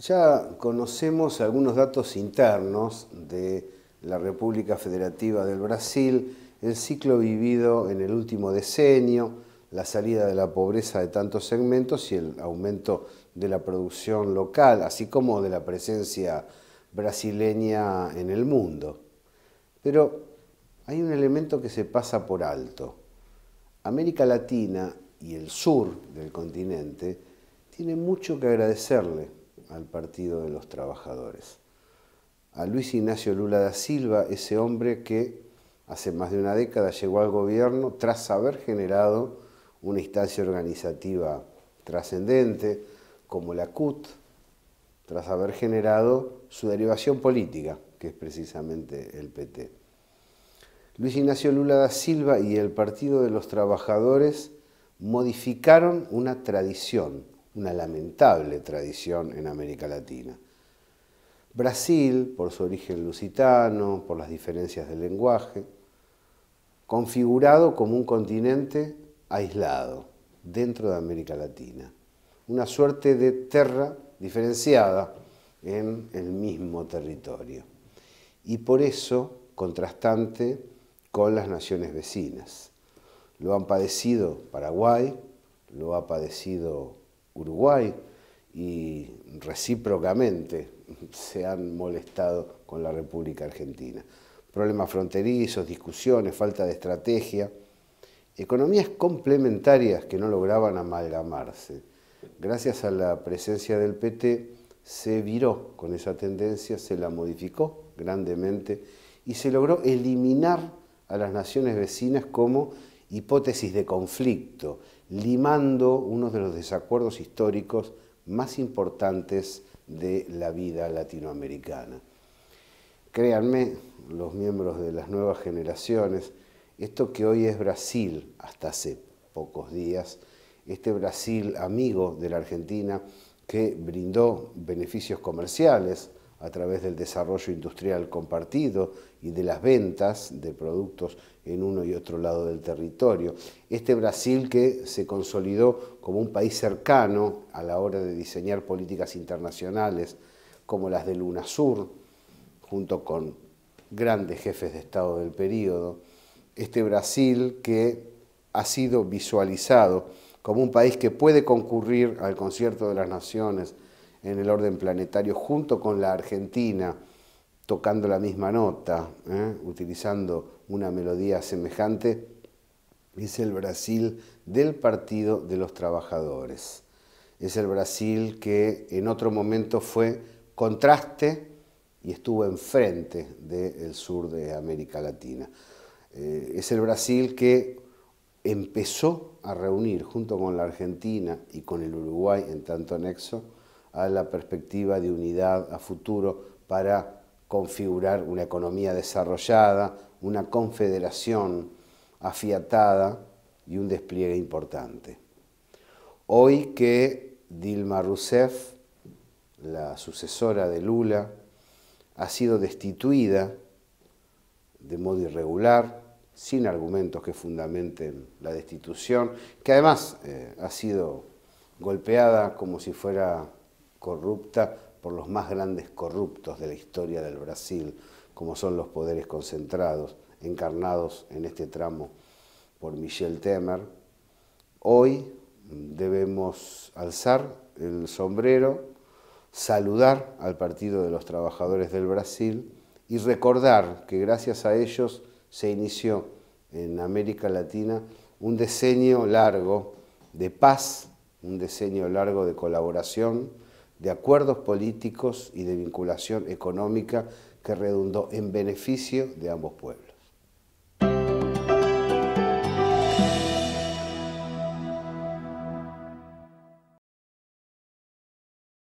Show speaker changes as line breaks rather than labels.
Ya conocemos algunos datos internos de la República Federativa del Brasil, el ciclo vivido en el último decenio, la salida de la pobreza de tantos segmentos y el aumento de la producción local, así como de la presencia brasileña en el mundo. Pero hay un elemento que se pasa por alto. América Latina y el sur del continente tienen mucho que agradecerle al Partido de los Trabajadores. A Luis Ignacio Lula da Silva, ese hombre que hace más de una década llegó al gobierno tras haber generado una instancia organizativa trascendente como la CUT, tras haber generado su derivación política, que es precisamente el PT. Luis Ignacio Lula da Silva y el Partido de los Trabajadores modificaron una tradición una lamentable tradición en América Latina. Brasil, por su origen lusitano, por las diferencias del lenguaje, configurado como un continente aislado dentro de América Latina, una suerte de terra diferenciada en el mismo territorio y por eso contrastante con las naciones vecinas. Lo han padecido Paraguay, lo ha padecido Uruguay y recíprocamente se han molestado con la República Argentina. Problemas fronterizos, discusiones, falta de estrategia, economías complementarias que no lograban amalgamarse. Gracias a la presencia del PT se viró con esa tendencia, se la modificó grandemente y se logró eliminar a las naciones vecinas como hipótesis de conflicto, limando uno de los desacuerdos históricos más importantes de la vida latinoamericana. Créanme, los miembros de las nuevas generaciones, esto que hoy es Brasil, hasta hace pocos días, este Brasil amigo de la Argentina que brindó beneficios comerciales a través del desarrollo industrial compartido y de las ventas de productos en uno y otro lado del territorio. Este Brasil que se consolidó como un país cercano a la hora de diseñar políticas internacionales como las del UNASUR, junto con grandes jefes de Estado del periodo. Este Brasil que ha sido visualizado como un país que puede concurrir al concierto de las naciones, en el orden planetario junto con la Argentina, tocando la misma nota, ¿eh? utilizando una melodía semejante, es el Brasil del Partido de los Trabajadores. Es el Brasil que en otro momento fue contraste y estuvo enfrente del sur de América Latina. Eh, es el Brasil que empezó a reunir junto con la Argentina y con el Uruguay en tanto anexo a la perspectiva de unidad a futuro para configurar una economía desarrollada, una confederación afiatada y un despliegue importante. Hoy que Dilma Rousseff, la sucesora de Lula, ha sido destituida de modo irregular, sin argumentos que fundamenten la destitución, que además eh, ha sido golpeada como si fuera corrupta por los más grandes corruptos de la historia del Brasil, como son los poderes concentrados, encarnados en este tramo por Michel Temer, hoy debemos alzar el sombrero, saludar al Partido de los Trabajadores del Brasil y recordar que gracias a ellos se inició en América Latina un diseño largo de paz, un diseño largo de colaboración, de acuerdos políticos y de vinculación económica que redundó en beneficio de ambos pueblos.